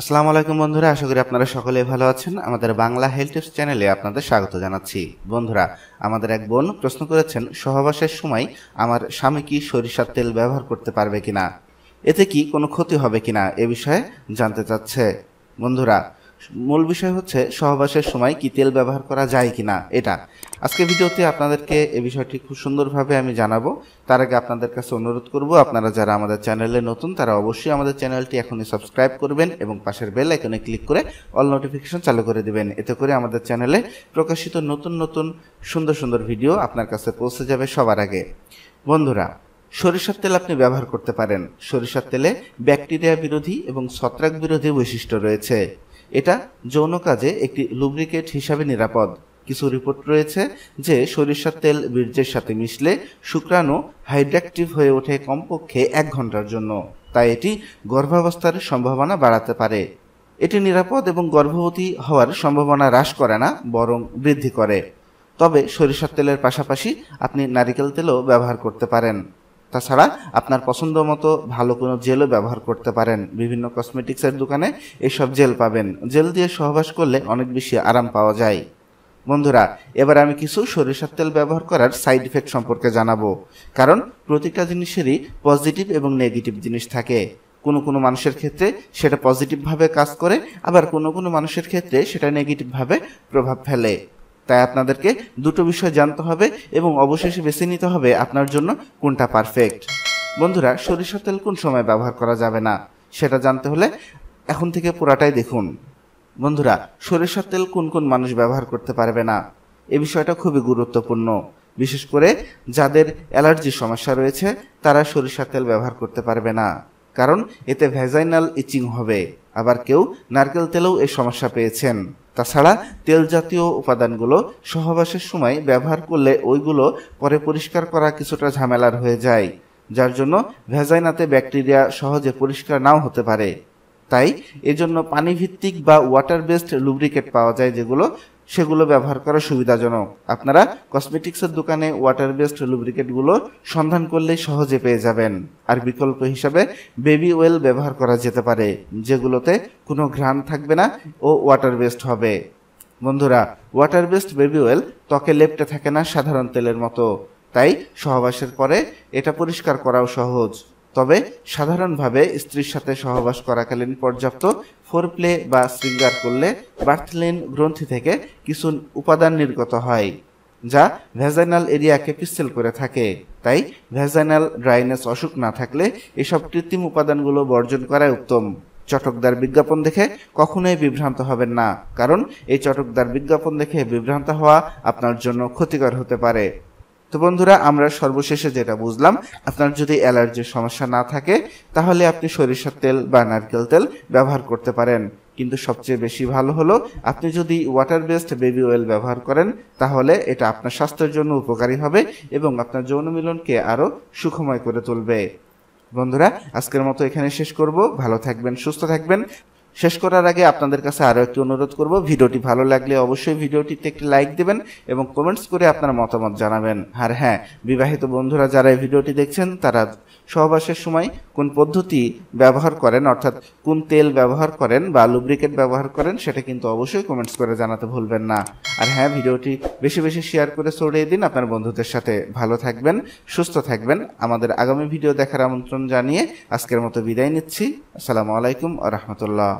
আসসালামু আলাইকুম বন্ধুরা আশা করি আপনারা সকলে ভালো আছেন আমাদের বাংলা হেলথ চ্যানেলে আপনাদের স্বাগত জানাচ্ছি বন্ধুরা আমাদের এক বোন প্রশ্ন করেছেন সহবাসের সময় আমার স্বামী কি সরিষার তেল ব্যবহার করতে পারবে কিনা এতে কি কোনো ক্ষতি হবে কিনা এ বিষয়ে জানতে চাচ্ছে বন্ধুরা মূল বিষয় হচ্ছে সহবাসের সময় কি তেল ব্যবহার করা যায় কি না এটা আজকে ভিডিওতে আপনাদেরকে এ বিষয়টি খুব সুন্দরভাবে আমি জানাবো তার আগে আপনাদের কাছে অনুরোধ করব আপনারা যারা আমাদের চ্যানেলে নতুন তারা অবশ্যই আমাদের চ্যানেলটি এখনই সাবস্ক্রাইব করবেন এবং পাশের বেল আইকনে ক্লিক করে অল নোটিফিকেশন চালু করে দেবেন এতে করে আমাদের চ্যানেলে প্রকাশিত নতুন নতুন সুন্দর সুন্দর ভিডিও আপনার কাছে পৌঁছে যাবে সবার আগে বন্ধুরা সরিষার তেল আপনি ব্যবহার করতে পারেন সরিষার তেলে ব্যাকটেরিয়া বিরোধী এবং ছত্রাক বিরোধী বৈশিষ্ট্য রয়েছে এটা যৌন কাজে একটি লুব্রিকেট হিসাবে নিরাপদ কিছু রিপোর্ট রয়েছে যে সরিষার তেল বীর্যের সাথে মিশলে শুক্রাণু হাইড্রাকটিভ হয়ে ওঠে কমপক্ষে এক ঘন্টার জন্য তাই এটি গর্ভাবস্থার সম্ভাবনা বাড়াতে পারে এটি নিরাপদ এবং গর্ভবতী হওয়ার সম্ভাবনা হ্রাস করে না বরং বৃদ্ধি করে তবে সরিষার তেলের পাশাপাশি আপনি নারিকেল তেলও ব্যবহার করতে পারেন তাছাড়া আপনার পছন্দ মতো ভালো কোনো জেলও ব্যবহার করতে পারেন বিভিন্ন কসমেটিক্সের দোকানে এসব জেল পাবেন জেল দিয়ে সহবাস করলে অনেক বেশি আরাম পাওয়া যায় বন্ধুরা এবার আমি কিছু সরিষার তেল ব্যবহার করার সাইড ইফেক্ট সম্পর্কে জানাবো কারণ প্রতিটা জিনিসেরই পজিটিভ এবং নেগেটিভ জিনিস থাকে কোনো কোনো মানুষের ক্ষেত্রে সেটা পজিটিভভাবে কাজ করে আবার কোনো কোনো মানুষের ক্ষেত্রে সেটা নেগেটিভভাবে প্রভাব ফেলে তাই আপনাদেরকে দুটো বিষয় জানতে হবে এবং অবশেষে বেছে নিতে হবে আপনার জন্য কোনটা পারফেক্ট বন্ধুরা সরিষার তেল কোন সময় ব্যবহার করা যাবে না সেটা জানতে হলে এখন থেকে পুরাটাই দেখুন বন্ধুরা সরিষার তেল কোন কোন মানুষ ব্যবহার করতে পারবে না এ বিষয়টা খুবই গুরুত্বপূর্ণ বিশেষ করে যাদের অ্যালার্জির সমস্যা রয়েছে তারা সরিষার তেল ব্যবহার করতে পারবে না কারণ এতে ভ্যাজাইনাল ইচিং হবে আবার কেউ নারকেল তেলেও এই সমস্যা পেয়েছেন তাছাড়া তেল জাতীয় উপাদানগুলো সহবাসের সময় ব্যবহার করলে ওইগুলো পরে পরিষ্কার করা কিছুটা ঝামেলার হয়ে যায় যার জন্য ভেজাইনাতে ব্যাকটেরিয়া সহজে পরিষ্কার নাও হতে পারে তাই এজন্য পানিভিত্তিক বা ওয়াটার বেসড লুব্রিকেট পাওয়া যায় যেগুলো সেগুলো ব্যবহার করা সুবিধাজনক আপনারা কসমেটিক্সের দোকানে ওয়াটার বেসড লুব্রিকেটগুলো সন্ধান করলে সহজে পেয়ে যাবেন আর বিকল্প হিসাবে বেবি ওয়েল ব্যবহার করা যেতে পারে যেগুলোতে কোনো ঘ্রাণ থাকবে না ও ওয়াটার বেসড হবে বন্ধুরা ওয়াটার বেসড বেবি ওয়েল ত্বকে লেপটে থাকে না সাধারণ তেলের মতো তাই সহবাসের পরে এটা পরিষ্কার করাও সহজ তবে সাধারণভাবে স্ত্রীর সাথে সহবাস করাকালীন পর্যাপ্ত ফোরপ্লে বা সিঙ্গার করলে বার্থলিন গ্রন্থি থেকে কিছু উপাদান নির্গত হয় যা ভ্যাজাইনাল এরিয়াকে পিস্তেল করে থাকে তাই ভ্যাজাইনাল ড্রাইনেস অসুখ না থাকলে এসব কৃত্রিম উপাদানগুলো বর্জন করাই উত্তম চটকদার বিজ্ঞাপন দেখে কখনোই বিভ্রান্ত হবেন না কারণ এই চটকদার বিজ্ঞাপন দেখে বিভ্রান্ত হওয়া আপনার জন্য ক্ষতিকর হতে পারে তো বন্ধুরা আমরা সর্বশেষে যেটা বুঝলাম আপনার যদি অ্যালার্জির সমস্যা না থাকে তাহলে আপনি সরিষার তেল বা নারকেল তেল ব্যবহার করতে পারেন কিন্তু সবচেয়ে বেশি ভালো হলো আপনি যদি ওয়াটার বেসড বেবি অয়েল ব্যবহার করেন তাহলে এটা আপনার স্বাস্থ্যের জন্য উপকারী হবে এবং আপনার যৌন মিলনকে আরও সুখময় করে তুলবে বন্ধুরা আজকের মতো এখানে শেষ করব ভালো থাকবেন সুস্থ থাকবেন শেষ করার আগে আপনাদের কাছে আরও একটি অনুরোধ করব ভিডিওটি ভালো লাগলে অবশ্যই ভিডিওটিতে একটি লাইক দেবেন এবং কমেন্টস করে আপনার মতামত জানাবেন আর হ্যাঁ বিবাহিত বন্ধুরা যারা এই ভিডিওটি দেখছেন তারা সহবাসের সময় কোন পদ্ধতি ব্যবহার করেন অর্থাৎ কোন তেল ব্যবহার করেন বা লুব্রিকেট ব্যবহার করেন সেটা কিন্তু অবশ্যই কমেন্টস করে জানাতে ভুলবেন না আর হ্যাঁ ভিডিওটি বেশি বেশি শেয়ার করে ছড়িয়ে দিন আপনার বন্ধুদের সাথে ভালো থাকবেন সুস্থ থাকবেন আমাদের আগামী ভিডিও দেখার আমন্ত্রণ জানিয়ে আজকের মতো বিদায় নিচ্ছি আসসালামু আলাইকুম আ রহমতুল্লাহ